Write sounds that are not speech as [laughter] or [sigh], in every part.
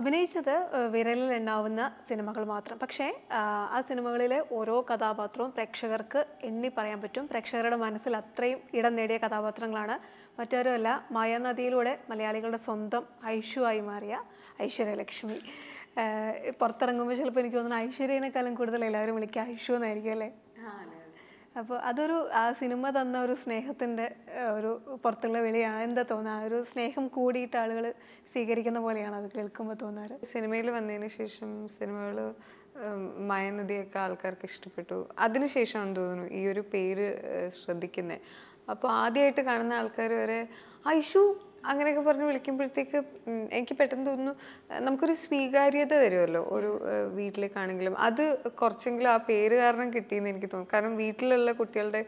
അഭിനയിച്ചത് വിരലിൽ എണ്ണാവുന്ന സിനിമകൾ മാത്രം പക്ഷേ ആ സിനിമകളിലെ ഓരോ കഥാപാത്രവും പ്രേക്ഷകർക്ക് എണ്ണി പറയാൻ പറ്റും പ്രേക്ഷകരുടെ മനസ്സിൽ അത്രയും ഇടം നേടിയ കഥാപാത്രങ്ങളാണ് മറ്റാരുമല്ല മായാനദിയിലൂടെ മലയാളികളുടെ സ്വന്തം ഐഷുവായി മാറിയ ഐശ്വര്യലക്ഷ്മി പുറത്തിറങ്ങുമ്പോൾ ചിലപ്പോൾ എനിക്ക് തോന്നുന്നു ഐശ്വര്യനേക്കാളും കൂടുതൽ എല്ലാവരും വിളിക്കുക ഐഷു എന്നായിരിക്കും അല്ലേ അപ്പോൾ അതൊരു ആ സിനിമ തന്ന ഒരു സ്നേഹത്തിൻ്റെ ഒരു പുറത്തുള്ള വെളിയാണ് എന്താ തോന്നുക ആ ഒരു സ്നേഹം കൂടിയിട്ട് ആളുകൾ സ്വീകരിക്കുന്ന പോലെയാണ് അത് കേൾക്കുമ്പോൾ തോന്നാറ് സിനിമയിൽ വന്നതിന് ശേഷം സിനിമകൾ മയനദിയൊക്കെ ആൾക്കാർക്ക് ഇഷ്ടപ്പെട്ടു അതിനുശേഷമാണ് തോന്നുന്നു ഈ ഒരു പേര് ശ്രദ്ധിക്കുന്നത് അപ്പോൾ ആദ്യമായിട്ട് കാണുന്ന ആൾക്കാർ വരെ ഐഷു അങ്ങനെയൊക്കെ പറഞ്ഞ് വിളിക്കുമ്പോഴത്തേക്ക് എനിക്ക് പെട്ടെന്ന് തോന്നുന്നു നമുക്കൊരു സ്വീകാര്യത വരുമല്ലോ ഒരു വീട്ടിലേക്കാണെങ്കിലും അത് കുറച്ചെങ്കിലും ആ പേര് കാരണം കിട്ടിയെന്ന് എനിക്ക് തോന്നുന്നു കാരണം വീട്ടിലുള്ള കുട്ടികളുടെ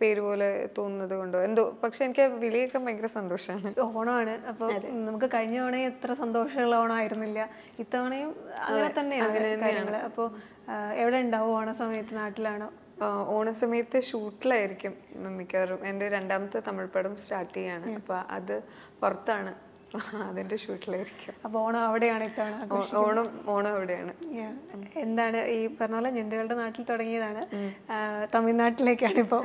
പേര് പോലെ തോന്നുന്നത് കൊണ്ടോ എന്തോ പക്ഷെ എനിക്ക് വിളിയൊക്കെ ഭയങ്കര സന്തോഷമാണ് ഓണമാണ് അപ്പോൾ നമുക്ക് കഴിഞ്ഞ തവണ എത്ര സന്തോഷമുള്ള ഓണമായിരുന്നില്ല ഇത്തവണയും അങ്ങനെ തന്നെയാണ് കാര്യങ്ങൾ അപ്പോൾ എവിടെ ഉണ്ടാവും ഓണ സമയത്ത് നാട്ടിലാണോ ഓണസമയത്ത് ഷൂട്ടിലായിരിക്കും മിക്കവാറും എൻ്റെ രണ്ടാമത്തെ തമിഴ് പടം സ്റ്റാർട്ട് ചെയ്യാണ് അപ്പോൾ അത് പുറത്താണ് അതിന്റെ ഷൂട്ടിലായിരിക്കും അപ്പോൾ ഓണം അവിടെയാണ് ഇത്തവണ ഓണം ഓണം അവിടെയാണ് എന്താണ് ഈ പറഞ്ഞ പോലെ ഞണ്ടുകളുടെ നാട്ടിൽ തുടങ്ങിയതാണ് തമിഴ്നാട്ടിലേക്കാണ് ഇപ്പോൾ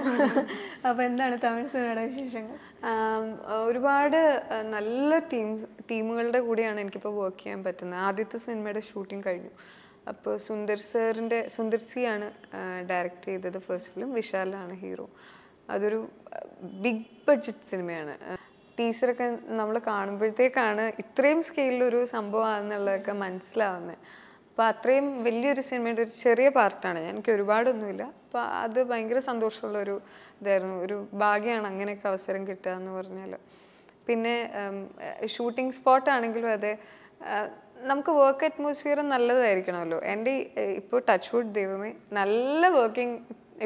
അപ്പോൾ എന്താണ് തമിഴ് സിനിമയുടെ വിശേഷങ്ങൾ ഒരുപാട് നല്ല ടീംസ് ടീമുകളുടെ കൂടെയാണ് എനിക്കിപ്പോൾ വർക്ക് ചെയ്യാൻ പറ്റുന്നത് ആദ്യത്തെ സിനിമയുടെ ഷൂട്ടിംഗ് കഴിഞ്ഞു അപ്പോൾ സുന്ദർ സാറിൻ്റെ സുന്ദർ സിയാണ് ഡയറക്റ്റ് ചെയ്തത് ഫസ്റ്റ് ഫിലിം വിശാലാണ് ഹീറോ അതൊരു ബിഗ് ബഡ്ജറ്റ് സിനിമയാണ് ടീച്ചറൊക്കെ നമ്മൾ കാണുമ്പോഴത്തേക്കാണ് ഇത്രയും സ്കെയിലൊരു സംഭവമാണെന്നുള്ളതൊക്കെ മനസ്സിലാവുന്നത് അപ്പോൾ അത്രയും വലിയൊരു സിനിമയുടെ ഒരു ചെറിയ പാർട്ടാണ് ഞാൻ എനിക്ക് ഒരുപാടൊന്നുമില്ല അപ്പോൾ അത് ഭയങ്കര സന്തോഷമുള്ളൊരു ഇതായിരുന്നു ഒരു ഭാഗ്യമാണ് അങ്ങനെയൊക്കെ അവസരം കിട്ടുക എന്ന് പറഞ്ഞാൽ പിന്നെ ഷൂട്ടിംഗ് സ്പോട്ടാണെങ്കിലും അതെ നമുക്ക് വർക്ക് അറ്റ്മോസ്ഫിയർ നല്ലതായിരിക്കണമല്ലോ എൻ്റെ ഇപ്പോൾ ടച്ച് വുഡ് ദൈവമേ നല്ല വർക്കിംഗ്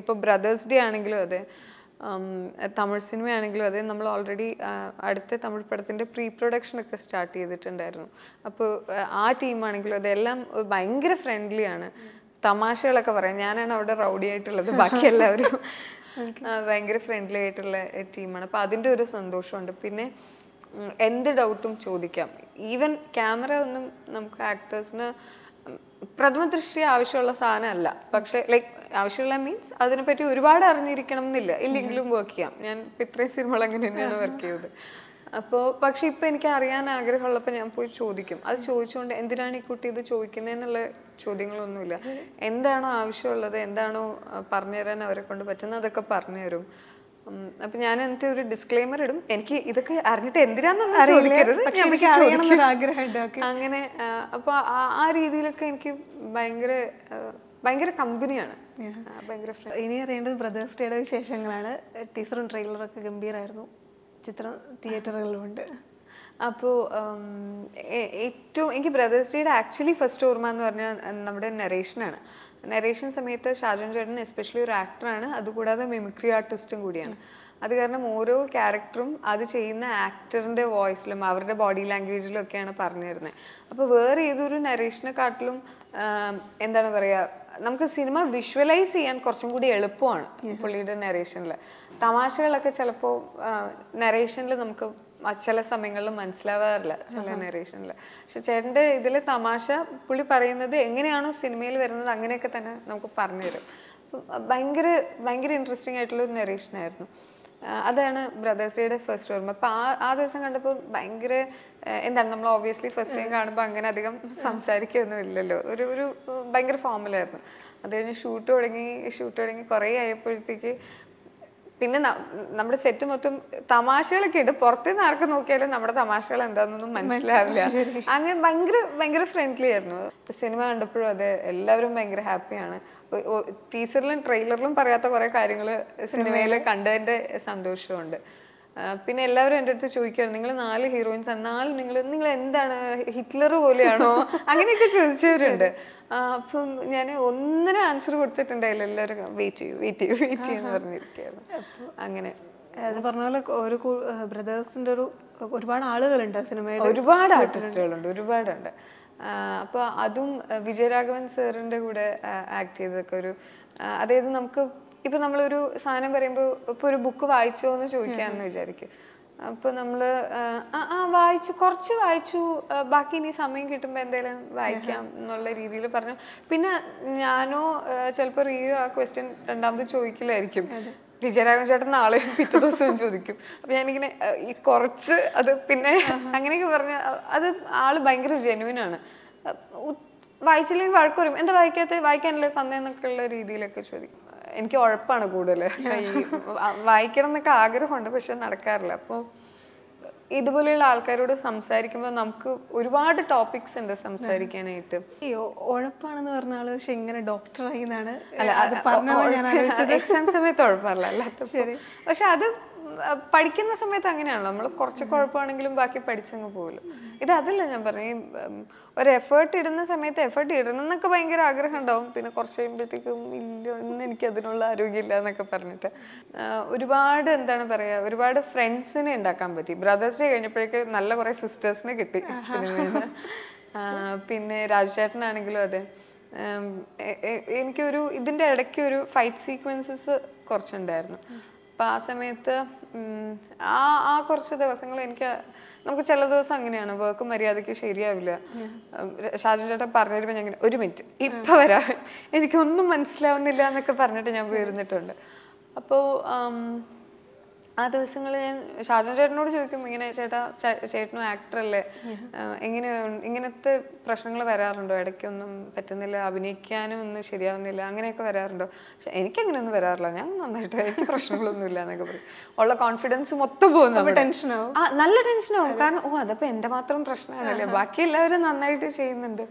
ഇപ്പോൾ ബ്രദേഴ്സ് ഡേ ആണെങ്കിലും അതെ തമിഴ് സിനിമയാണെങ്കിലും അതെ നമ്മൾ ഓൾറെഡി അടുത്ത തമിഴ് പടത്തിൻ്റെ പ്രീ ഒക്കെ സ്റ്റാർട്ട് ചെയ്തിട്ടുണ്ടായിരുന്നു അപ്പോൾ ആ ടീമാണെങ്കിലും അതെല്ലാം ഭയങ്കര ഫ്രണ്ട്ലിയാണ് തമാശകളൊക്കെ പറയാം ഞാനാണ് അവിടെ റൗഡി ആയിട്ടുള്ളത് ബാക്കി എല്ലാവരും [laughs] ഭയങ്കര ഫ്രണ്ട്ലി ആയിട്ടുള്ള ടീമാണ് അപ്പോൾ അതിൻ്റെ ഒരു സന്തോഷമുണ്ട് പിന്നെ എന്ത് ഡൗട്ടും ചോദിക്കാം ഈവൻ ക്യാമറ ഒന്നും നമുക്ക് ആക്ടേഴ്സിന് പ്രഥമ ദൃഷ്ടി ആവശ്യമുള്ള സാധനമല്ല പക്ഷെ ലൈക്ക് ആവശ്യമുള്ള മീൻസ് അതിനെപ്പറ്റി ഒരുപാട് അറിഞ്ഞിരിക്കണം എന്നില്ല ഇല്ലെങ്കിലും വർക്ക് ചെയ്യാം ഞാൻ ഇത്രയും സിനിമകൾ അങ്ങനെ തന്നെയാണ് വർക്ക് ചെയ്തത് അപ്പോൾ പക്ഷെ ഇപ്പം എനിക്ക് അറിയാൻ ആഗ്രഹമുള്ളപ്പോൾ ഞാൻ പോയി ചോദിക്കും അത് ചോദിച്ചുകൊണ്ട് എന്തിനാണ് ഈ കുട്ടി ഇത് ചോദിക്കുന്നതെന്നുള്ള ചോദ്യങ്ങളൊന്നുമില്ല എന്താണോ ആവശ്യമുള്ളത് എന്താണോ പറഞ്ഞുതരാൻ അവരെ കൊണ്ട് പറ്റുന്നത് അതൊക്കെ പറഞ്ഞുതരും അപ്പൊ ഞാൻ എന്നിട്ട് ഒരു ഡിസ്ക്ലെയിമർ ഇടും എനിക്ക് ഇതൊക്കെ അറിഞ്ഞിട്ട് എന്തിനാന്നൊന്നും ചോദിക്കരുത് അങ്ങനെ അപ്പൊ ആ രീതിയിലൊക്കെ എനിക്ക് ഭയങ്കര ഭയങ്കര കമ്പനിയാണ് ഇനി അറിയേണ്ടത് ബ്രദേഴ്സ് ഡേയുടെ വിശേഷങ്ങളാണ് ടീച്ചറും ട്രെയിലറും ഒക്കെ ഗംഭീരായിരുന്നു ചിത്രം തിയേറ്ററുകളിലുണ്ട് അപ്പോൾ ഏറ്റവും എനിക്ക് ബ്രദേഴ്സ് ഡേയുടെ ആക്ച്വലി ഫസ്റ്റ് ഓർമ്മ എന്ന് പറഞ്ഞാൽ നമ്മുടെ നെറേഷനാണ് നരേഷൻ സമയത്ത് ഷാജൻ ചേട്ടൻ എസ്പെഷ്യലി ഒരു ആക്ടറാണ് അതുകൂടാതെ മിമിക്രി ആർട്ടിസ്റ്റും കൂടിയാണ് അത് കാരണം ഓരോ ക്യാരക്ടറും അത് ചെയ്യുന്ന ആക്ടറിൻ്റെ വോയിസിലും അവരുടെ ബോഡി ലാംഗ്വേജിലും ഒക്കെയാണ് പറഞ്ഞു തരുന്നത് അപ്പോൾ വേറെ ഏതൊരു നരേഷനെക്കാട്ടിലും എന്താണ് പറയുക നമുക്ക് സിനിമ വിഷ്വലൈസ് ചെയ്യാൻ കുറച്ചും കൂടി എളുപ്പമാണ് പുള്ളിയുടെ നരേഷനിൽ തമാശകളൊക്കെ ചിലപ്പോൾ നരേഷനിൽ നമുക്ക് ചില സമയങ്ങളിൽ മനസ്സിലാവാറില്ല ചില നെറേഷനിൽ പക്ഷെ ചേട്ടൻ്റെ ഇതിൽ തമാശ പുള്ളി പറയുന്നത് എങ്ങനെയാണോ സിനിമയിൽ വരുന്നത് അങ്ങനെയൊക്കെ തന്നെ നമുക്ക് പറഞ്ഞു തരും ഭയങ്കര ഭയങ്കര ഇൻട്രസ്റ്റിംഗ് ആയിട്ടുള്ള ഒരു ആയിരുന്നു അതാണ് ബ്രദേഴ്സ് ഡേയുടെ ഫസ്റ്റ് ഓർമ്മ അപ്പം ആ ആ ദിവസം കണ്ടപ്പോൾ ഭയങ്കര എന്താണ് നമ്മൾ ഓബിയസ്ലി ഫസ്റ്റ് ടൈം കാണുമ്പോൾ അങ്ങനെ അധികം സംസാരിക്കുകയൊന്നും ഇല്ലല്ലോ ഒരു ഒരു ഭയങ്കര ഫോമലായിരുന്നു അത് കഴിഞ്ഞ് ഷൂട്ട് തുടങ്ങി ഷൂട്ട് തുടങ്ങി കുറേ ആയപ്പോഴത്തേക്ക് പിന്നെ നമ്മുടെ സെറ്റ് മൊത്തം തമാശകളൊക്കെ ഉണ്ട് പുറത്തുനിന്ന് ആർക്ക് നോക്കിയാലും നമ്മുടെ തമാശകൾ എന്താണെന്നൊന്നും മനസ്സിലാവില്ല അങ്ങനെ ഭയങ്കര ഭയങ്കര ഫ്രണ്ട്ലി ആയിരുന്നു സിനിമ കണ്ടപ്പോഴും അതെ എല്ലാവരും ഭയങ്കര ഹാപ്പിയാണ് ടീച്ചറിലും ട്രെയിലറിലും പറയാത്ത കുറേ കാര്യങ്ങൾ സിനിമയിൽ കണ്ടതിന്റെ സന്തോഷമുണ്ട് പിന്നെ എല്ലാവരും എൻ്റെ അടുത്ത് ചോദിക്കുകയാണ് നിങ്ങൾ നാല് ഹീറോയിൻസ് ആണ് നാല് നിങ്ങൾ നിങ്ങൾ എന്താണ് ഹിറ്റ്ലർ പോലെയാണോ അങ്ങനെയൊക്കെ ചോദിച്ചവരുണ്ട് അപ്പം ഞാൻ ഒന്നിനും ആൻസർ കൊടുത്തിട്ടുണ്ടായില്ല എല്ലാവരും വെയിറ്റ് ചെയ്യൂ വെയിറ്റ് ചെയ്യൂ വെയിറ്റ് ചെയ്യുമെന്ന് പറഞ്ഞിരിക്കുകയാണ് അങ്ങനെ അത് പറഞ്ഞ പോലെ ഒരു ബ്രദേഴ്സിൻ്റെ ഒരു ഒരുപാട് ആളുകളുണ്ട് സിനിമയിൽ ഒരുപാട് ആർട്ടിസ്റ്റുകളുണ്ട് ഒരുപാടുണ്ട് അപ്പോൾ അതും വിജയരാഘവൻ സാറിൻ്റെ കൂടെ ആക്ട് ചെയ്തതൊക്കെ ഒരു അതായത് നമുക്ക് ഇപ്പം നമ്മളൊരു സാധനം പറയുമ്പോൾ ഇപ്പോൾ ഒരു ബുക്ക് വായിച്ചോ എന്ന് ചോദിക്കാമെന്ന് വിചാരിക്കും അപ്പോൾ നമ്മൾ ആ വായിച്ചു കുറച്ച് വായിച്ചു ബാക്കി ഇനി സമയം കിട്ടുമ്പോൾ എന്തെങ്കിലും വായിക്കാം എന്നുള്ള രീതിയിൽ പറഞ്ഞു പിന്നെ ഞാനോ ചിലപ്പോ റിയു ആ ക്വസ്റ്റ്യൻ രണ്ടാമത് ചോദിക്കില്ലായിരിക്കും വിജയരാഘവൻ ചേട്ടൻ നാളെ പിറ്റേ ദിവസവും ചോദിക്കും അപ്പൊ ഞാനിങ്ങനെ ഈ കുറച്ച് അത് പിന്നെ അങ്ങനെയൊക്കെ പറഞ്ഞ അത് ആള് ഭയങ്കര ജെനുവിനാണ് വായിച്ചില്ലെങ്കിൽ വഴക്കുറും എന്താ വായിക്കാത്ത വായിക്കാനല്ലേ എന്നൊക്കെ ഉള്ള രീതിയിലൊക്കെ ചോദിക്കും എനിക്ക് ഉഴപ്പാണ് കൂടുതൽ വായിക്കണം എന്നൊക്കെ ആഗ്രഹമുണ്ട് പക്ഷെ നടക്കാറില്ല അപ്പോൾ ഇതുപോലെയുള്ള ആൾക്കാരോട് സംസാരിക്കുമ്പോൾ നമുക്ക് ഒരുപാട് ടോപ്പിക്സ് ഉണ്ട് സംസാരിക്കാനായിട്ട് ഉഴപ്പാണെന്ന് പറഞ്ഞാൽ പക്ഷെ ഇങ്ങനെ ഡോക്ടർ ആയി എന്നാണ് എക്സാം സമയത്ത് ഉഴപ്പല്ല അല്ലാത്ത പക്ഷെ അത് പഠിക്കുന്ന സമയത്ത് അങ്ങനെയാണല്ലോ നമ്മൾ കുറച്ച് കുഴപ്പമാണെങ്കിലും ബാക്കി പഠിച്ചങ്ങ് പോകുമല്ലോ ഇത് അതല്ല ഞാൻ പറഞ്ഞു ഈ ഒരു എഫേർട്ട് ഇടുന്ന സമയത്ത് എഫേർട്ട് ഇടണം എന്നൊക്കെ ഭയങ്കര ആഗ്രഹം ഉണ്ടാവും പിന്നെ കുറച്ച് കഴിയുമ്പോഴത്തേക്കും ഇല്ല ഇന്ന് എനിക്ക് അതിനുള്ള ആരോഗ്യമില്ല എന്നൊക്കെ പറഞ്ഞിട്ട് ഒരുപാട് എന്താണ് പറയുക ഒരുപാട് ഫ്രണ്ട്സിനെ ഉണ്ടാക്കാൻ പറ്റി ബ്രദേഴ്സ് ഡേ കഴിഞ്ഞപ്പോഴേക്ക് നല്ല കുറേ സിസ്റ്റേഴ്സിനെ കിട്ടി സിനിമയിൽ പിന്നെ രാജേട്ടനാണെങ്കിലും അതെ എനിക്കൊരു ഇതിൻ്റെ ഇടയ്ക്ക് ഒരു ഫൈറ്റ് സീക്വൻസസ് കുറച്ചുണ്ടായിരുന്നു അപ്പോൾ ആ സമയത്ത് ആ ആ കുറച്ച് ദിവസങ്ങൾ എനിക്ക് നമുക്ക് ചില ദിവസം അങ്ങനെയാണ് വർക്ക് മര്യാദയ്ക്ക് ശരിയാവില്ല ഷാജു ചേട്ടൻ പറഞ്ഞു തരുമ്പോൾ ഞാൻ ഒരു മിനിറ്റ് ഇപ്പൊ വരാ എനിക്കൊന്നും മനസ്സിലാവുന്നില്ല എന്നൊക്കെ പറഞ്ഞിട്ട് ഞാൻ വീർന്നിട്ടുണ്ട് അപ്പോൾ ആ ദിവസങ്ങൾ ഞാൻ ഷാജു ചേട്ടനോട് ചോദിക്കും ഇങ്ങനെ ചേട്ടാ ചേട്ടനും ആക്ടറല്ലേ എങ്ങനെ ഇങ്ങനത്തെ പ്രശ്നങ്ങൾ വരാറുണ്ടോ ഇടയ്ക്കൊന്നും പറ്റുന്നില്ല അഭിനയിക്കാനും ഒന്നും ശരിയാവുന്നില്ല അങ്ങനെയൊക്കെ വരാറുണ്ടോ പക്ഷെ എനിക്കങ്ങനെയൊന്നും വരാറില്ല ഞാൻ നന്നായിട്ട് എനിക്ക് പ്രശ്നങ്ങളൊന്നുമില്ല എന്നൊക്കെ പറയും ഉള്ള കോൺഫിഡൻസ് മൊത്തം പോകുന്നു ടെൻഷനാവും നല്ല ടെൻഷനാവും കാരണം ഓ അതപ്പോ എന്റെ മാത്രം പ്രശ്നമാണല്ലേ ബാക്കി എല്ലാവരും നന്നായിട്ട് ചെയ്യുന്നുണ്ട്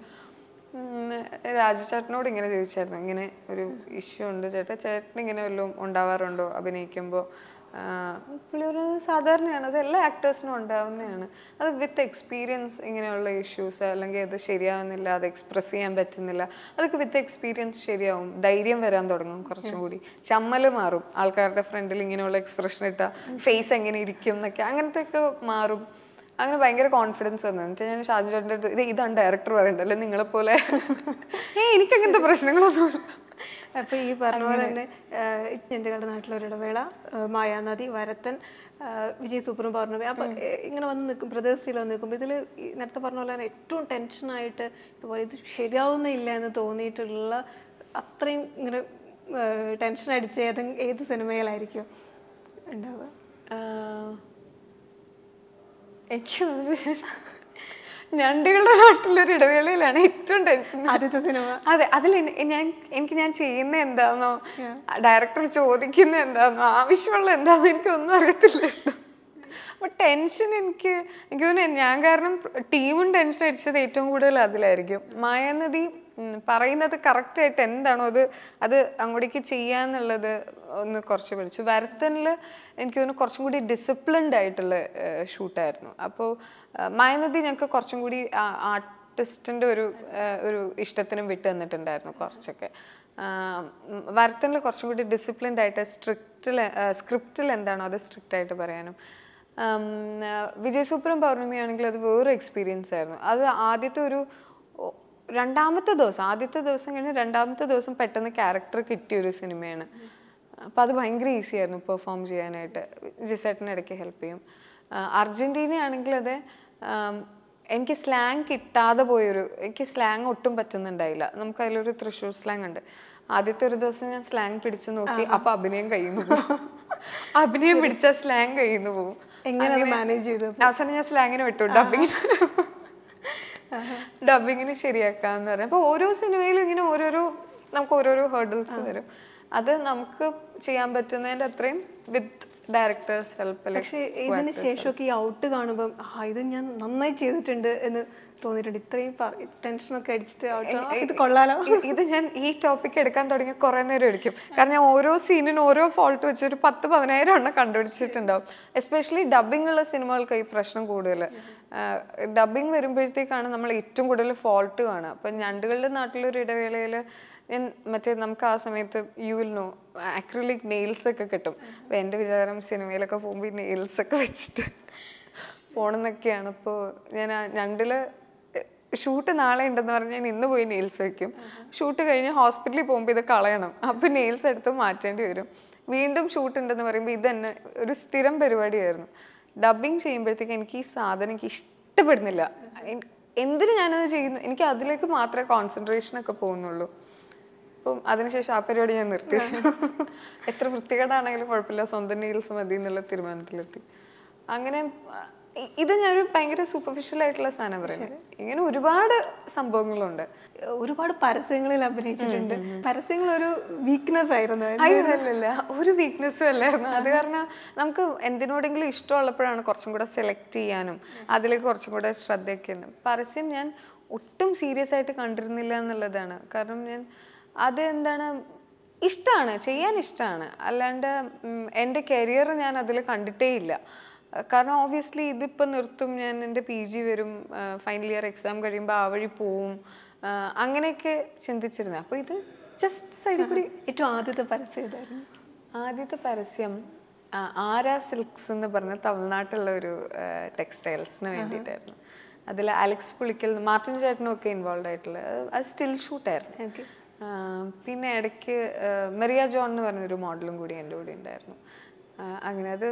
രാജചേട്ടനോട് ഇങ്ങനെ ചോദിച്ചായിരുന്നു ഇങ്ങനെ ഒരു ഇഷ്യൂ ഉണ്ട് ചേട്ടാ ചേട്ടൻ ഇങ്ങനെ വല്ലതും ഉണ്ടാവാറുണ്ടോ അഭിനയിക്കുമ്പോൾ പുള്ളിയൊരു സാധാരണയാണ് അത് എല്ലാ ആക്ടേഴ്സിനും ഉണ്ടാവുന്നതാണ് അത് വിത്ത് എക്സ്പീരിയൻസ് ഇങ്ങനെയുള്ള ഇഷ്യൂസ് അല്ലെങ്കിൽ അത് ശരിയാവുന്നില്ല അത് എക്സ്പ്രസ് ചെയ്യാൻ പറ്റുന്നില്ല അതൊക്കെ വിത്ത് എക്സ്പീരിയൻസ് ശരിയാവും ധൈര്യം വരാൻ തുടങ്ങും കുറച്ചും കൂടി ചമ്മൽ മാറും ആൾക്കാരുടെ ഫ്രണ്ടിൽ ഇങ്ങനെയുള്ള എക്സ്പ്രഷൻ ഇട്ട ഫേസ് എങ്ങനെ ഇരിക്കും എന്നൊക്കെ അങ്ങനത്തെ ഒക്കെ മാറും അങ്ങനെ ഭയങ്കര കോൺഫിഡൻസ് വന്നു ഞാൻ ഷാജു ചേട്ടൻ്റെ അടുത്ത് ഇതാണ് ഡയറക്ടർ പറയണ്ടല്ലേ നിങ്ങളെപ്പോലെ ഏ എനിക്ക് അങ്ങനത്തെ പ്രശ്നങ്ങളൊന്നുമില്ല അപ്പോൾ ഈ പറഞ്ഞ പോലെ തന്നെ ഞണ്ടുകളുടെ നാട്ടിലൊരു ഇടവേള മായാനദി വരത്തൻ വിജയ് സൂപ്പറും പൗർണമി അപ്പൊ ഇങ്ങനെ വന്ന് നിൽക്കും പ്രദേശത്തിൽ വന്ന് നിൽക്കുമ്പോൾ ഇതിൽ നേരത്തെ പറഞ്ഞ പോലെ തന്നെ ഏറ്റവും ടെൻഷനായിട്ട് ഇതുപോലെ ഇത് ശരിയാവുന്നില്ല എന്ന് തോന്നിയിട്ടുള്ള അത്രയും ഇങ്ങനെ ടെൻഷൻ അടിച്ച് ഏത് ഏത് സിനിമയിലായിരിക്കും ഉണ്ടാവുക എനിക്ക് തോന്നുന്നു ഞണ്ടികളുടെ നാട്ടിലൊരു ഇടവേളയിലാണ് ഏറ്റവും ടെൻഷൻ ആദ്യത്തെ സിനിമ അതെ അതിൽ ഞാൻ എനിക്ക് ഞാൻ ചെയ്യുന്ന എന്താണെന്നോ ഡയറക്ടർ ചോദിക്കുന്ന എന്താണെന്നോ ആവശ്യമുള്ള എന്താണെന്നോ എനിക്കൊന്നും അറിയത്തില്ല അപ്പൊ ടെൻഷൻ എനിക്ക് എനിക്ക് തോന്നുന്നു ഞാൻ കാരണം ടീമും ടെൻഷൻ അടിച്ചത് ഏറ്റവും കൂടുതൽ അതിലായിരിക്കും മായാനദി പറയുന്നത് ആയിട്ട് എന്താണോ അത് അത് അങ്ങോട്ടേക്ക് ചെയ്യാന്നുള്ളത് ഒന്ന് കുറച്ച് പഠിച്ചു വരത്തനിൽ എനിക്ക് തോന്നുന്നു കുറച്ചും കൂടി ഡിസിപ്ലിൻഡ് ആയിട്ടുള്ള ഷൂട്ടായിരുന്നു അപ്പോൾ മായനദി ഞങ്ങൾക്ക് കുറച്ചും കൂടി ആർട്ടിസ്റ്റിൻ്റെ ഒരു ഒരു ഇഷ്ടത്തിനും വിട്ട് തന്നിട്ടുണ്ടായിരുന്നു കുറച്ചൊക്കെ വരത്തനിൽ കുറച്ചും കൂടി ഡിസിപ്ലിൻഡ് ആയിട്ട് സ്ട്രിക്റ്റിൽ സ്ക്രിപ്റ്റിൽ എന്താണോ അത് സ്ട്രിക്റ്റ് ആയിട്ട് പറയാനും വിജയ് സൂപ്പറും പൗർണമിയാണെങ്കിൽ അത് വേറെ എക്സ്പീരിയൻസ് ആയിരുന്നു അത് ആദ്യത്തെ ഒരു രണ്ടാമത്തെ ദിവസം ആദ്യത്തെ ദിവസം കഴിഞ്ഞ് രണ്ടാമത്തെ ദിവസം പെട്ടെന്ന് ക്യാരക്ടർ കിട്ടിയ ഒരു സിനിമയാണ് അപ്പം അത് ഭയങ്കര ഈസി ആയിരുന്നു പെർഫോം ചെയ്യാനായിട്ട് ജിസേട്ടന് ഹെൽപ്പ് ചെയ്യും അർജൻറ്റീന ആണെങ്കിൽ അത് എനിക്ക് സ്ലാങ് കിട്ടാതെ പോയൊരു എനിക്ക് സ്ലാങ് ഒട്ടും പറ്റുന്നുണ്ടായില്ല നമുക്ക് അതിലൊരു തൃശ്ശൂർ സ്ലാങ് ഉണ്ട് ആദ്യത്തെ ഒരു ദിവസം ഞാൻ സ്ലാങ് പിടിച്ചു നോക്കി അപ്പൊ അഭിനയം കഴിയുന്നു [laughs] അഭിനയം പിടിച്ച സ്ലാങ് കഴിയുന്നു പോകും എങ്ങനെ മാനേജ് ചെയ്തു അവസാനം ഞാൻ സ്ലാങ്ങിന് വിട്ടു ഡബിങ്ങിന് ഡബിങ്ങിന് ശരിയാക്കാന്ന് പറയാം അപ്പൊ ഓരോ സിനിമയിലും ഇങ്ങനെ ഓരോരോ നമുക്ക് ഓരോരോ ഹേർഡിൽസ് വരും അത് നമുക്ക് ചെയ്യാൻ പറ്റുന്നതിൻ്റെ അത്രയും വിത്ത് ഡയറക്ടേഴ്സ് ഹെൽപ്പ് പക്ഷേ ഇതിന് ശേഷമൊക്കെ ഈ ഔട്ട് കാണുമ്പോൾ ആ ഇത് ഞാൻ നന്നായി ചെയ്തിട്ടുണ്ട് എന്ന് തോന്നിയിട്ടുണ്ട് ഇത്രയും ടെൻഷനൊക്കെ അടിച്ചിട്ട് ഇത് കൊള്ളാലോ ഇത് ഞാൻ ഈ ടോപ്പിക് എടുക്കാൻ തുടങ്ങി കുറേ നേരം എടുക്കും കാരണം ഞാൻ ഓരോ സീനിനും ഓരോ ഫോൾട്ട് വെച്ചിട്ട് ഒരു പത്ത് പതിനായിരം എണ്ണം കണ്ടുപിടിച്ചിട്ടുണ്ടാവും എസ്പെഷ്യലി ഡബിംഗ് ഉള്ള സിനിമകൾക്ക് ഈ പ്രശ്നം കൂടുതൽ ഡബിംഗ് വരുമ്പോഴത്തേക്കാണ് നമ്മൾ ഏറ്റവും കൂടുതൽ ഫോൾട്ട് കാണുക അപ്പം ഞണ്ടുകളുടെ നാട്ടിലൊരു ഇടവേളയിൽ മറ്റേ നമുക്ക് ആ സമയത്ത് you will know acrylic nails ഒക്കെ കിട്ടും അപ്പോൾ എൻ്റെ വിചാരം സിനിമയിലൊക്കെ പോകുമ്പോൾ ഈ നെയിൽസ് ഒക്കെ വെച്ചിട്ട് പോണെന്നൊക്കെയാണ് അപ്പോൾ ഞാൻ ഞണ്ടിൽ ഷൂട്ട് നാളെ ഉണ്ടെന്ന് പറഞ്ഞാൽ ഞാൻ ഇന്ന് പോയി നെയിൽസ് വെക്കും ഷൂട്ട് കഴിഞ്ഞ് ഹോസ്പിറ്റലിൽ പോകുമ്പോൾ ഇത് കളയണം അപ്പോൾ നെയിൽസ് എടുത്ത് മാറ്റേണ്ടി വരും വീണ്ടും ഷൂട്ട് ഉണ്ടെന്ന് പറയുമ്പോൾ ഇത് തന്നെ ഒരു സ്ഥിരം പരിപാടിയായിരുന്നു ഡബിങ് ചെയ്യുമ്പോഴത്തേക്ക് എനിക്ക് ഈ സാധനം എനിക്ക് ഇഷ്ടപ്പെടുന്നില്ല എന്തിനു ഞാനത് ചെയ്യുന്നു എനിക്ക് അതിലേക്ക് മാത്രമേ ഒക്കെ പോകുന്നുള്ളൂ അപ്പം അതിനുശേഷം ആ പരിപാടി ഞാൻ നിർത്തി എത്ര വൃത്തികേടാണെങ്കിലും കുഴപ്പമില്ല സ്വന്തം നീൽസ് മതി എന്നുള്ള തീരുമാനത്തിലെത്തി അങ്ങനെ ഇത് ഞാനൊരു ഭയങ്കര സൂപ്പർഫിഷ്യൽ ആയിട്ടുള്ള സാധനം പറയുന്നത് ഇങ്ങനെ ഒരുപാട് സംഭവങ്ങളുണ്ട് ഒരുപാട് പരസ്യങ്ങളിൽ അഭിനയിച്ചിട്ടുണ്ട് പരസ്യങ്ങൾ ഒരു വീക്ക്നെസ് ആയിരുന്നു അല്ലല്ല ഒരു വീക്ക്നെസ്സും അല്ലായിരുന്നു അത് കാരണം നമുക്ക് എന്തിനോടെങ്കിലും ഇഷ്ടമുള്ളപ്പോഴാണ് കുറച്ചും കൂടെ സെലക്ട് ചെയ്യാനും അതിലേക്ക് കുറച്ചും കൂടെ ശ്രദ്ധയൊക്കെ ഉണ്ട് പരസ്യം ഞാൻ ഒട്ടും സീരിയസ് ആയിട്ട് കണ്ടിരുന്നില്ല എന്നുള്ളതാണ് കാരണം ഞാൻ അത് എന്താണ് ഇഷ്ടമാണ് ചെയ്യാൻ ഇഷ്ടമാണ് അല്ലാണ്ട് എൻ്റെ കരിയർ ഞാൻ അതിൽ കണ്ടിട്ടേ ഇല്ല കാരണം ഓബിയസ്ലി ഇതിപ്പോൾ നിർത്തും ഞാൻ എൻ്റെ പി ജി വരും ഫൈനൽ ഇയർ എക്സാം കഴിയുമ്പോൾ ആ വഴി പോവും അങ്ങനെയൊക്കെ ചിന്തിച്ചിരുന്നത് അപ്പോൾ ഇത് ജസ്റ്റ് സൈഡിൽ കൂടി ഏറ്റവും ആദ്യത്തെ പരസ്യം ഇതായിരുന്നു ആദ്യത്തെ പരസ്യം ആര സിൽക്സ് എന്ന് പറഞ്ഞ തമിഴ്നാട്ടിലുള്ള ഒരു ടെക്സ്റ്റൈൽസിന് വേണ്ടിയിട്ടായിരുന്നു അതിൽ അലക്സ് പുളിക്കൽ മാർട്ടിൻ ചേട്ടനും ഒക്കെ ഇൻവോൾവ് ആയിട്ടുള്ളത് അത് സ്റ്റിൽ ഷൂട്ടായിരുന്നു പിന്നെ ഇടയ്ക്ക് മെറിയ ജോൺ എന്ന് പറഞ്ഞൊരു മോഡലും കൂടി എൻ്റെ കൂടെ ഉണ്ടായിരുന്നു അങ്ങനെ അത്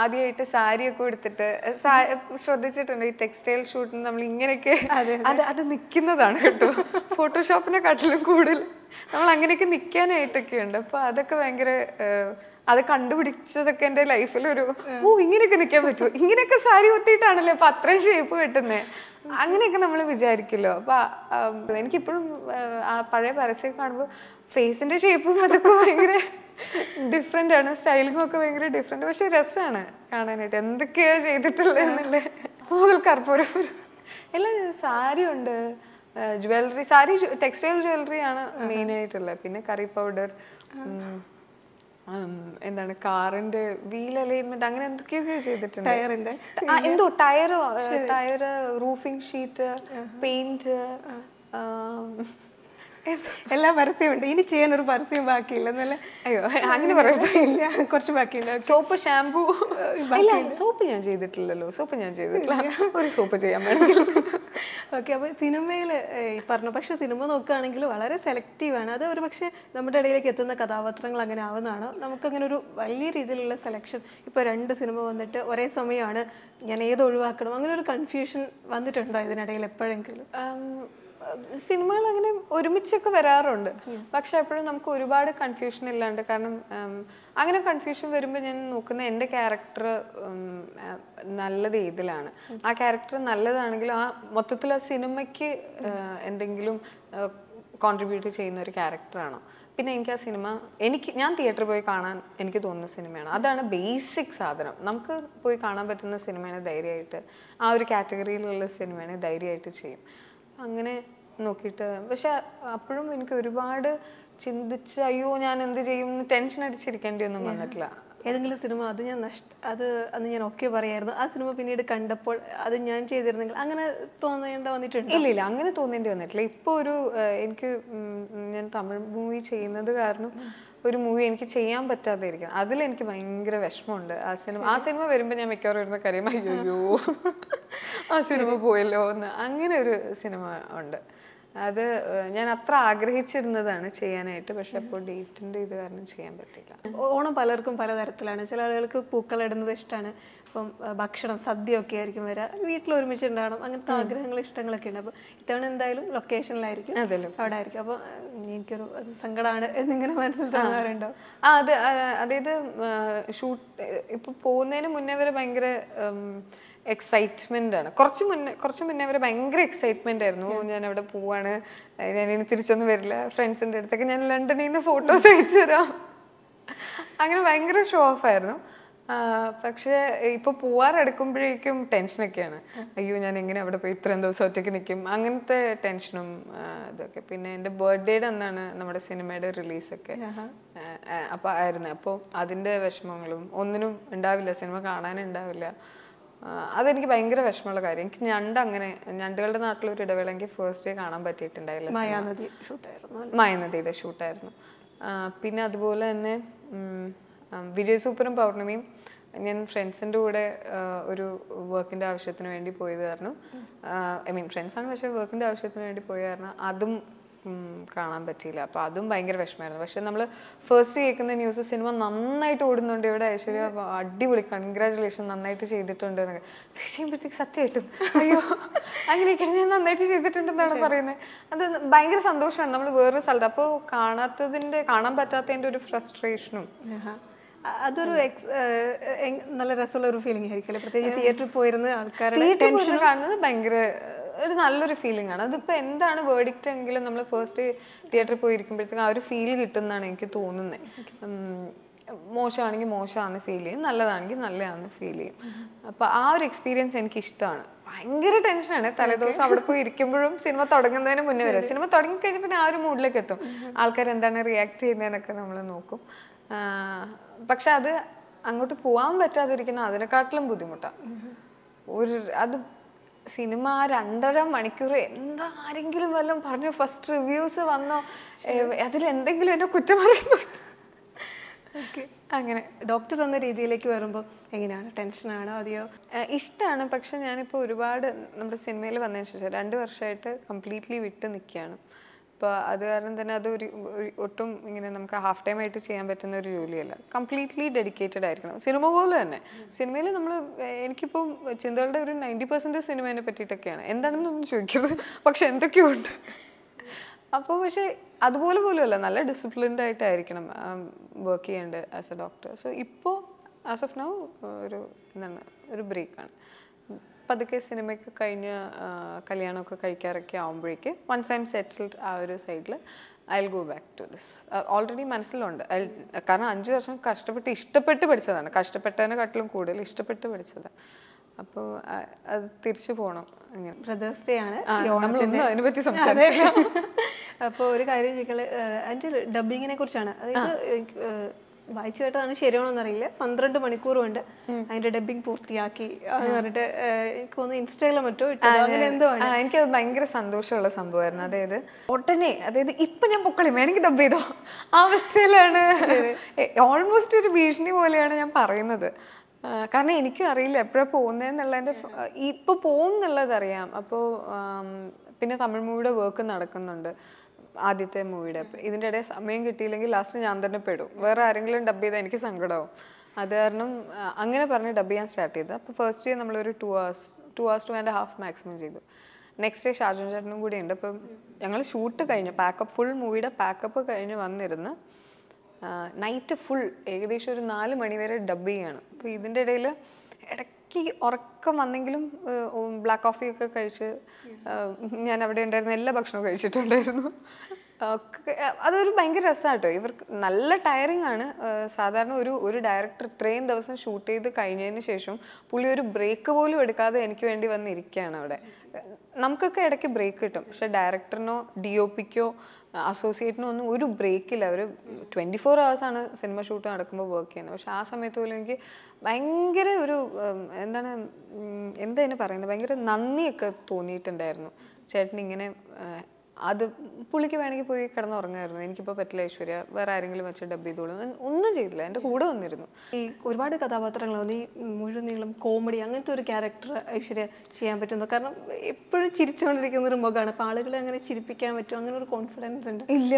ആദ്യമായിട്ട് സാരിയൊക്കെ എടുത്തിട്ട് ശ്രദ്ധിച്ചിട്ടുണ്ട് ഈ ടെക്സ്റ്റൈൽ ഷൂട്ടിന് നമ്മൾ ഇങ്ങനെയൊക്കെ അത് അത് നിൽക്കുന്നതാണ് കേട്ടോ കാട്ടിലും കൂടുതൽ നമ്മൾ അങ്ങനെയൊക്കെ നിൽക്കാനായിട്ടൊക്കെ ഉണ്ട് അപ്പോൾ അതൊക്കെ ഭയങ്കര അത് കണ്ടുപിടിച്ചതൊക്കെ ലൈഫിൽ ലൈഫിലൊരു ഓ ഇങ്ങനെയൊക്കെ നിൽക്കാൻ പറ്റുമോ ഇങ്ങനെയൊക്കെ സാരി ഒത്തിയിട്ടാണല്ലോ അപ്പൊ അത്രയും ഷേപ്പ് കിട്ടുന്നത് അങ്ങനെയൊക്കെ നമ്മൾ വിചാരിക്കല്ലോ അപ്പൊ എനിക്കിപ്പോഴും ആ പഴയ പരസ്യം കാണുമ്പോൾ ഫേസിന്റെ ഷേപ്പും അതൊക്കെ ഭയങ്കര ഡിഫറെന്റ് ആണ് സ്റ്റൈലിങ്ങും ഒക്കെ ഭയങ്കര ഡിഫറെന്റ് പക്ഷേ രസമാണ് കാണാനായിട്ട് എന്തൊക്കെയാണ് ചെയ്തിട്ടുള്ളതെന്നുള്ള കൂടുതൽ കർപ്പൂരം എല്ലാം സാരി ഉണ്ട് ജുവല്ലറി സാരി ടെക്സ്റ്റൈൽ ജുവല്ലറി ആണ് മെയിൻ ആയിട്ടുള്ളത് പിന്നെ കറി പൗഡർ എന്താണ് കാറിന്റെ വീൽ അലൈൻമെന്റ് അങ്ങനെ എന്തൊക്കെയൊക്കെ ചെയ്തിട്ടുണ്ട് ടയറിന്റെ എന്തോ tyre tyre roofing sheet paint എല്ലാ പരസ്യമുണ്ട് ഇനി ചെയ്യാൻ ഒരു പരസ്യം ബാക്കിയില്ല എന്നല്ല അയ്യോ അങ്ങനെ പറയില്ല കുറച്ച് ബാക്കിയുണ്ട് സോപ്പ് ഷാംപൂ സോപ്പ് ഞാൻ ചെയ്തിട്ടില്ലല്ലോ സോപ്പ് ഞാൻ ചെയ്തിട്ടില്ല ഒരു സോപ്പ് ചെയ്യാൻ വേണമെങ്കിൽ ഓക്കെ അപ്പോൾ സിനിമയിൽ പറഞ്ഞു പക്ഷേ സിനിമ നോക്കുകയാണെങ്കിൽ വളരെ ആണ് അത് ഒരു പക്ഷേ നമ്മുടെ ഇടയിലേക്ക് എത്തുന്ന കഥാപാത്രങ്ങൾ അങ്ങനെ ആവുന്നതാണോ നമുക്കങ്ങനെ ഒരു വലിയ രീതിയിലുള്ള സെലക്ഷൻ ഇപ്പോൾ രണ്ട് സിനിമ വന്നിട്ട് ഒരേ സമയമാണ് ഞാൻ ഏത് ഒഴിവാക്കണം അങ്ങനെ ഒരു കൺഫ്യൂഷൻ വന്നിട്ടുണ്ടോ ഇതിനിടയിൽ എപ്പോഴെങ്കിലും സിനിമകൾ അങ്ങനെ ഒരുമിച്ചൊക്കെ വരാറുണ്ട് പക്ഷെ എപ്പോഴും നമുക്ക് ഒരുപാട് കൺഫ്യൂഷൻ ഇല്ലാണ്ട് കാരണം അങ്ങനെ കൺഫ്യൂഷൻ വരുമ്പോൾ ഞാൻ നോക്കുന്ന എൻ്റെ ക്യാരക്ടർ നല്ലത് ഏതിലാണ് ആ ക്യാരക്ടർ നല്ലതാണെങ്കിലും ആ മൊത്തത്തിൽ ആ സിനിമയ്ക്ക് എന്തെങ്കിലും കോൺട്രിബ്യൂട്ട് ചെയ്യുന്ന ഒരു ക്യാരക്ടറാണോ പിന്നെ എനിക്ക് ആ സിനിമ എനിക്ക് ഞാൻ തിയേറ്ററിൽ പോയി കാണാൻ എനിക്ക് തോന്നുന്ന സിനിമയാണ് അതാണ് ബേസിക് സാധനം നമുക്ക് പോയി കാണാൻ പറ്റുന്ന സിനിമയാണ് ധൈര്യമായിട്ട് ആ ഒരു കാറ്റഗറിയിലുള്ള സിനിമയാണ് ധൈര്യമായിട്ട് ചെയ്യും അങ്ങനെ നോക്കിയിട്ട് പക്ഷെ അപ്പോഴും എനിക്ക് ഒരുപാട് ചിന്തിച്ച് അയ്യോ ഞാൻ എന്ത് ചെയ്യും ടെൻഷൻ അടിച്ചിരിക്കേണ്ടി ഒന്നും വന്നിട്ടില്ല ഏതെങ്കിലും സിനിമ അത് ഞാൻ നഷ്ട അത് അന്ന് ഞാൻ ഒക്കെ പറയായിരുന്നു ആ സിനിമ പിന്നീട് കണ്ടപ്പോൾ അത് ഞാൻ ചെയ്തിരുന്നെങ്കിൽ അങ്ങനെ തോന്നേണ്ട വന്നിട്ടുണ്ട് ഇല്ല ഇല്ല അങ്ങനെ തോന്നേണ്ടി വന്നിട്ടില്ല ഇപ്പോൾ ഒരു എനിക്ക് ഞാൻ തമിഴ് മൂവി ചെയ്യുന്നത് കാരണം ഒരു മൂവി എനിക്ക് ചെയ്യാൻ പറ്റാതെ ഇരിക്കുന്നു അതിൽ എനിക്ക് ഭയങ്കര വിഷമമുണ്ട് ആ സിനിമ ആ സിനിമ വരുമ്പോൾ ഞാൻ മിക്കവാറും ഇരുന്ന് കരയും അയ്യോ ആ സിനിമ പോയല്ലോ എന്ന് അങ്ങനെ ഒരു സിനിമ ഉണ്ട് അത് ഞാൻ അത്ര ആഗ്രഹിച്ചിരുന്നതാണ് ചെയ്യാനായിട്ട് പക്ഷെ അപ്പോൾ ഡേറ്റിൻ്റെ ഇത് കാരണം ചെയ്യാൻ പറ്റില്ല ഓണം പലർക്കും പലതരത്തിലാണ് ചില ആളുകൾക്ക് ഇടുന്നത് ഇഷ്ടമാണ് ഇപ്പം ഭക്ഷണം സദ്യ ഒക്കെ ആയിരിക്കും വരാ വീട്ടിൽ ഒരുമിച്ച് ഉണ്ടാവണം അങ്ങനത്തെ ആഗ്രഹങ്ങൾ ഇഷ്ടങ്ങളൊക്കെ ഉണ്ട് അപ്പോൾ ഇത്തവണ എന്തായാലും ലൊക്കേഷനിലായിരിക്കും അവിടെ ആയിരിക്കും അപ്പോൾ എനിക്കൊരു സങ്കടമാണ് എന്നിങ്ങനെ മനസ്സിൽ തോന്നാറുണ്ടോ ആ അത് അതായത് ഷൂട്ട് ഇപ്പോൾ പോകുന്നതിന് മുന്നേ വരെ ഭയങ്കര എക്സൈറ്റ്മെൻ്റ് ആണ് കുറച്ച് മുന്നേ കുറച്ച് മുന്നേ വരെ ഭയങ്കര എക്സൈറ്റ്മെൻ്റ് ആയിരുന്നു ഞാൻ അവിടെ പോവാണ് ഞാൻ ഇനി തിരിച്ചൊന്നും വരില്ല ഫ്രണ്ട്സിൻ്റെ അടുത്തൊക്കെ ഞാൻ ലണ്ടനിൽ നിന്ന് ഫോട്ടോസ് അയച്ചു തരാം അങ്ങനെ ഭയങ്കര ഷോ ഓഫ് ആയിരുന്നു പക്ഷേ ഇപ്പൊ പോവാറെടുക്കുമ്പോഴേക്കും ടെൻഷനൊക്കെയാണ് അയ്യോ ഞാൻ എങ്ങനെ അവിടെ പോയി ഇത്രയും ദിവസം ഒറ്റയ്ക്ക് നിൽക്കും അങ്ങനത്തെ ടെൻഷനും ഇതൊക്കെ പിന്നെ എൻ്റെ ബർത്ത്ഡേയുടെ അന്നാണ് നമ്മുടെ സിനിമയുടെ റിലീസൊക്കെ അപ്പോൾ ആയിരുന്നു അപ്പോൾ അതിൻ്റെ വിഷമങ്ങളും ഒന്നിനും ഉണ്ടാവില്ല സിനിമ കാണാനുണ്ടാവില്ല അതെനിക്ക് ഭയങ്കര വിഷമമുള്ള കാര്യം എനിക്ക് ഞണ്ട് അങ്ങനെ ഞണ്ടുകളുടെ നാട്ടിലൊരു ഇടവേള എനിക്ക് ഫസ്റ്റ് ഡേ കാണാൻ പറ്റിയിട്ടുണ്ടായില്ല മായനദിയുടെ ഷൂട്ടായിരുന്നു പിന്നെ അതുപോലെ തന്നെ വിജയ് സൂപ്പറും പൗർണമിയും ഞാൻ ഫ്രണ്ട്സിൻ്റെ കൂടെ ഒരു വർക്കിൻ്റെ ആവശ്യത്തിന് വേണ്ടി പോയത് കാരണം ഐ മീൻ ഫ്രണ്ട്സാണ് പക്ഷേ വർക്കിൻ്റെ ആവശ്യത്തിന് വേണ്ടി പോയത് കാരണം അതും കാണാൻ പറ്റിയില്ല അപ്പോൾ അതും ഭയങ്കര വിഷമമായിരുന്നു പക്ഷെ നമ്മൾ ഫസ്റ്റ് കേൾക്കുന്ന ന്യൂസ് സിനിമ നന്നായിട്ട് ഓടുന്നുണ്ട് ഇവിടെ ഐശ്വര്യ അടിപൊളി കൺഗ്രാചുലേഷൻ നന്നായിട്ട് ചെയ്തിട്ടുണ്ട് എന്നൊക്കെ ചെയ്യുമ്പോഴത്തേക്ക് സത്യമായിട്ടും അയ്യോ അങ്ങനെ ഞാൻ നന്നായിട്ട് ചെയ്തിട്ടുണ്ടെന്നാണ് പറയുന്നത് അത് ഭയങ്കര സന്തോഷമാണ് നമ്മൾ വേറൊരു സ്ഥലത്ത് അപ്പോൾ കാണാത്തതിന്റെ കാണാൻ പറ്റാത്തതിന്റെ ഒരു ഫ്രസ്ട്രേഷനും അതൊരു നല്ല രസമുള്ള ഒരു ഫീലിംഗ് ആയിരിക്കും പ്രത്യേകിച്ച് തിയേറ്ററിൽ പോയിരുന്ന ആൾക്കാരുടെ കാണുന്നത് ഭയങ്കര ഒരു നല്ലൊരു ഫീലിംഗ് ആണ് അതിപ്പോൾ എന്താണ് വേർഡിക്റ്റ് എങ്കിലും നമ്മൾ ഫസ്റ്റ് തിയേറ്ററിൽ പോയിരിക്കുമ്പോഴത്തേക്കും ആ ഒരു ഫീൽ കിട്ടുന്നതാണ് എനിക്ക് തോന്നുന്നത് മോശമാണെങ്കിൽ മോശമാണ് ഫീൽ ചെയ്യും നല്ലതാണെങ്കിൽ നല്ലതാണെന്ന് ഫീൽ ചെയ്യും അപ്പോൾ ആ ഒരു എക്സ്പീരിയൻസ് എനിക്ക് ഇഷ്ടമാണ് ഭയങ്കര ടെൻഷനാണ് തലേദിവസം അവിടെ പോയി ഇരിക്കുമ്പോഴും സിനിമ തുടങ്ങുന്നതിന് മുന്നേ വരെ സിനിമ തുടങ്ങി കഴിഞ്ഞാൽ പിന്നെ ആ ഒരു മൂഡിലേക്ക് എത്തും ആൾക്കാർ എന്താണ് റിയാക്ട് ചെയ്യുന്നതെന്നൊക്കെ നമ്മൾ നോക്കും പക്ഷെ അത് അങ്ങോട്ട് പോകാൻ പറ്റാതിരിക്കുന്ന അതിനെക്കാട്ടിലും ബുദ്ധിമുട്ടാണ് ഒരു അത് സിനിമ രണ്ടര മണിക്കൂർ എന്താ ആരെങ്കിലും വല്ലതും പറഞ്ഞു ഫസ്റ്റ് റിവ്യൂസ് വന്നോ അതിൽ എന്തെങ്കിലും എന്നെ കുറ്റം പറയുന്നു അങ്ങനെ ഡോക്ടർ എന്ന രീതിയിലേക്ക് വരുമ്പോൾ എങ്ങനെയാണ് ടെൻഷനാണോ അതെയോ ഇഷ്ടമാണ് പക്ഷെ ഞാനിപ്പോൾ ഒരുപാട് നമ്മുടെ സിനിമയിൽ വന്നതിന് ശേഷം രണ്ട് വർഷമായിട്ട് കംപ്ലീറ്റ്ലി വിട്ട് നിൽക്കുകയാണ് അപ്പോൾ അത് കാരണം തന്നെ അത് ഒരു ഒട്ടും ഇങ്ങനെ നമുക്ക് ഹാഫ് ടൈം ആയിട്ട് ചെയ്യാൻ പറ്റുന്ന ഒരു ജോലിയല്ല കംപ്ലീറ്റ്ലി ഡെഡിക്കേറ്റഡ് ആയിരിക്കണം സിനിമ പോലെ തന്നെ സിനിമയിൽ നമ്മൾ എനിക്കിപ്പോൾ ചിന്തകളുടെ ഒരു നയൻറ്റി പെർസെൻറ്റ് സിനിമേനെ പറ്റിയിട്ടൊക്കെയാണ് എന്താണെന്നൊന്നും ചോദിക്കരുത് പക്ഷെ എന്തൊക്കെയുണ്ട് അപ്പോൾ പക്ഷേ അതുപോലെ പോലുമല്ല നല്ല ഡിസിപ്ലിൻഡ് ആയിട്ടായിരിക്കണം വർക്ക് ചെയ്യേണ്ടത് ആസ് എ ഡോക്ടർ സോ ഇപ്പോൾ ആസ് ഓഫ് നൗ ഒരു എന്താണ് ഒരു ബ്രേക്കാണ് പതുക്കെ സിനിമയ്ക്ക് കഴിഞ്ഞ കല്യാണമൊക്കെ കഴിക്കാറൊക്കെ ആകുമ്പോഴേക്ക് വൺസ് ഐ എം സെറ്റിൽഡ് ആ ഒരു സൈഡിൽ I go back to this already മനസ്സിലുണ്ട് കാരണം അഞ്ച് വർഷം കഷ്ടപ്പെട്ട് ഇഷ്ടപ്പെട്ട് പഠിച്ചതാണ് കഷ്ടപ്പെട്ടതിനെക്കാട്ടിലും കൂടുതൽ ഇഷ്ടപ്പെട്ട് പഠിച്ചത് അപ്പോൾ അത് തിരിച്ചു പോകണം അങ്ങനെ ബ്രദേഴ്സ് ഡേ ആണ് അതിനെ അതിനെപ്പറ്റി സംസാരിച്ചത് [laughs] അപ്പോൾ ഒരു കാര്യം ചോദിക്കള് അതിൻ്റെ ഡബിങ്ങിനെ കുറിച്ചാണ് അതായത് വായിച്ചു കേട്ടതാണ് അറിയില്ല പന്ത്രണ്ട് മണിക്കൂർ ഉണ്ട് അതിന്റെ ഡബിങ് പൂർത്തിയാക്കി പറഞ്ഞിട്ട് എനിക്ക് ഒന്ന് ഇൻസ്റ്റയിലോ മറ്റോ അങ്ങനെ എന്തോ അത് ഭയങ്കര സന്തോഷമുള്ള സംഭവമായിരുന്നു അതായത് ഒട്ടനെ അതായത് ഇപ്പൊ ഞാൻ പൊക്കളി വേണമെങ്കിൽ ഡബ് ചെയ്തോ ആ അവസ്ഥയിലാണ് ഓൾമോസ്റ്റ് ഒരു ഭീഷണി പോലെയാണ് ഞാൻ പറയുന്നത് കാരണം എനിക്കും അറിയില്ല എപ്പോഴാണ് പോകുന്നതെന്നുള്ളതിൻ്റെ ഇപ്പോൾ പോകും എന്നുള്ളത് അപ്പോൾ പിന്നെ തമിഴ് മൂവിയുടെ വർക്ക് നടക്കുന്നുണ്ട് ആദ്യത്തെ മൂവിയുടെ അപ്പം ഇതിൻ്റെ ഇടയിൽ സമയം കിട്ടിയില്ലെങ്കിൽ ലാസ്റ്റ് ഞാൻ തന്നെ പെടും വേറെ ആരെങ്കിലും ഡബ് ചെയ്താൽ എനിക്ക് സങ്കടമാവും അത് കാരണം അങ്ങനെ പറഞ്ഞ് ഡബ് ചെയ്യാൻ സ്റ്റാർട്ട് ചെയ്തത് അപ്പോൾ ഫസ്റ്റ് ഡേ നമ്മളൊരു two hours two hours two and half maximum ചെയ്തു നെക്സ്റ്റ് ഡേ ഷാജു ചേട്ടനും കൂടി ഉണ്ട് അപ്പം ഞങ്ങൾ ഷൂട്ട് കഴിഞ്ഞു പാക്കപ്പ് ഫുൾ മൂവിയുടെ പാക്കപ്പ് കഴിഞ്ഞ് വന്നിരുന്ന് നൈറ്റ് ഫുൾ ഏകദേശം ഒരു നാല് മണിവരെ ഡബ് ചെയ്യാണ് അപ്പോൾ ഇതിൻ്റെ ഇടയിൽ ഇടയ്ക്ക് എനിക്ക് ഉറക്കം വന്നെങ്കിലും ബ്ലാക്ക് കോഫി ഒക്കെ കഴിച്ച് ഞാൻ അവിടെ ഉണ്ടായിരുന്ന എല്ലാ ഭക്ഷണവും കഴിച്ചിട്ടുണ്ടായിരുന്നു അതൊരു ഭയങ്കര രസമാട്ടോ ഇവർക്ക് നല്ല ടയറിംഗ് ആണ് സാധാരണ ഒരു ഒരു ഡയറക്ടർ ഇത്രയും ദിവസം ഷൂട്ട് ചെയ്ത് കഴിഞ്ഞതിന് ശേഷം പുള്ളി ഒരു ബ്രേക്ക് പോലും എടുക്കാതെ എനിക്ക് വേണ്ടി വന്നിരിക്കുകയാണ് അവിടെ നമുക്കൊക്കെ ഇടയ്ക്ക് ബ്രേക്ക് കിട്ടും പക്ഷെ ഡയറക്ടറിനോ ഡി ഒ പിക്കോ ഒന്നും ഒരു ബ്രേക്കില്ല അവർ ട്വൻറ്റി ഫോർ ആണ് സിനിമ ഷൂട്ട് നടക്കുമ്പോൾ വർക്ക് ചെയ്യുന്നത് പക്ഷെ ആ സമയത്ത് പോലും എനിക്ക് ഭയങ്കര ഒരു എന്താണ് എന്താ എന്നെ പറയുന്നത് ഭയങ്കര നന്ദിയൊക്കെ തോന്നിയിട്ടുണ്ടായിരുന്നു ചേട്ടൻ ഇങ്ങനെ അത് പുള്ളിക്ക് വേണമെങ്കിൽ പോയി കിടന്നുറങ്ങായിരുന്നു എനിക്കിപ്പോൾ പറ്റില്ല ഐശ്വര്യ വേറെ ആരെങ്കിലും വെച്ച് ഡബ് ചെയ്തോളൂ ഒന്നും ചെയ്തില്ല എൻ്റെ കൂടെ വന്നിരുന്നു ഈ ഒരുപാട് കഥാപാത്രങ്ങൾ ഈ മുഴുവൻ നീളം കോമഡി അങ്ങനത്തെ ഒരു ക്യാരക്ടർ ഐശ്വര്യ ചെയ്യാൻ പറ്റുന്നു കാരണം എപ്പോഴും ചിരിച്ചുകൊണ്ടിരിക്കുന്ന ഒരു മുഖമാണ് അപ്പോൾ ആളുകളെ അങ്ങനെ ചിരിപ്പിക്കാൻ പറ്റും അങ്ങനെ ഒരു കോൺഫിഡൻസ് ഉണ്ട് ഇല്ല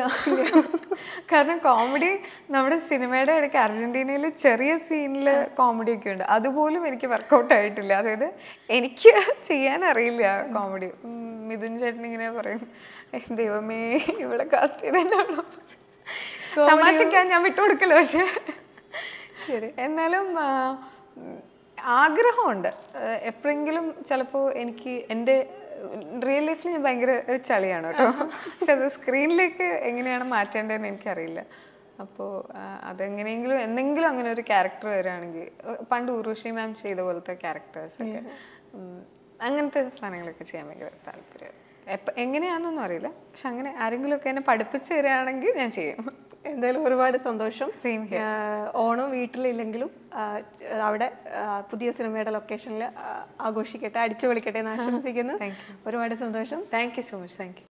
കാരണം കോമഡി നമ്മുടെ സിനിമയുടെ ഇടയ്ക്ക് അർജന്റീനയിൽ ചെറിയ സീനിൽ കോമഡിയൊക്കെ ഉണ്ട് അതുപോലും എനിക്ക് വർക്കൗട്ട് ആയിട്ടില്ല അതായത് എനിക്ക് ചെയ്യാൻ അറിയില്ല കോമഡി മിഥുൻ ചേട്ടൻ ഇങ്ങനെ പറയും ദൈവമേ ഇവിടെ കാസ്റ്റ് ചെയ്തോ തമാശക്കാൻ ഞാൻ വിട്ടുകൊടുക്കലോ പക്ഷെ എന്നാലും ആഗ്രഹമുണ്ട് എപ്പോഴെങ്കിലും ചിലപ്പോൾ എനിക്ക് എൻ്റെ റിയൽ ലൈഫിൽ ഞാൻ ഭയങ്കര ചളിയാണ് കേട്ടോ പക്ഷെ അത് സ്ക്രീനിലേക്ക് എങ്ങനെയാണ് മാറ്റേണ്ടതെന്ന് എനിക്കറിയില്ല അപ്പോൾ അതെങ്ങനെയെങ്കിലും എന്തെങ്കിലും അങ്ങനെ ഒരു ക്യാരക്ടർ വരികയാണെങ്കിൽ പണ്ട് ഉർവശി മാം ചെയ്ത പോലത്തെ ക്യാരക്ടേഴ്സ് അങ്ങനത്തെ സാധനങ്ങളൊക്കെ ചെയ്യാൻ ഭയങ്കര താല്പര്യമാണ് എപ്പം എങ്ങനെയാണെന്നൊന്നും അറിയില്ല പക്ഷെ അങ്ങനെ ആരെങ്കിലുമൊക്കെ എന്നെ പഠിപ്പിച്ചു തരികയാണെങ്കിൽ ഞാൻ ചെയ്യും എന്തായാലും ഒരുപാട് സന്തോഷം സെയിം ഓണം വീട്ടിലില്ലെങ്കിലും അവിടെ പുതിയ സിനിമയുടെ ലൊക്കേഷനിൽ ആഘോഷിക്കട്ടെ അടിച്ചു വിളിക്കട്ടെ എന്ന് [laughs] ആശംസിക്കുന്നു ഒരുപാട് സന്തോഷം thank you so much thank U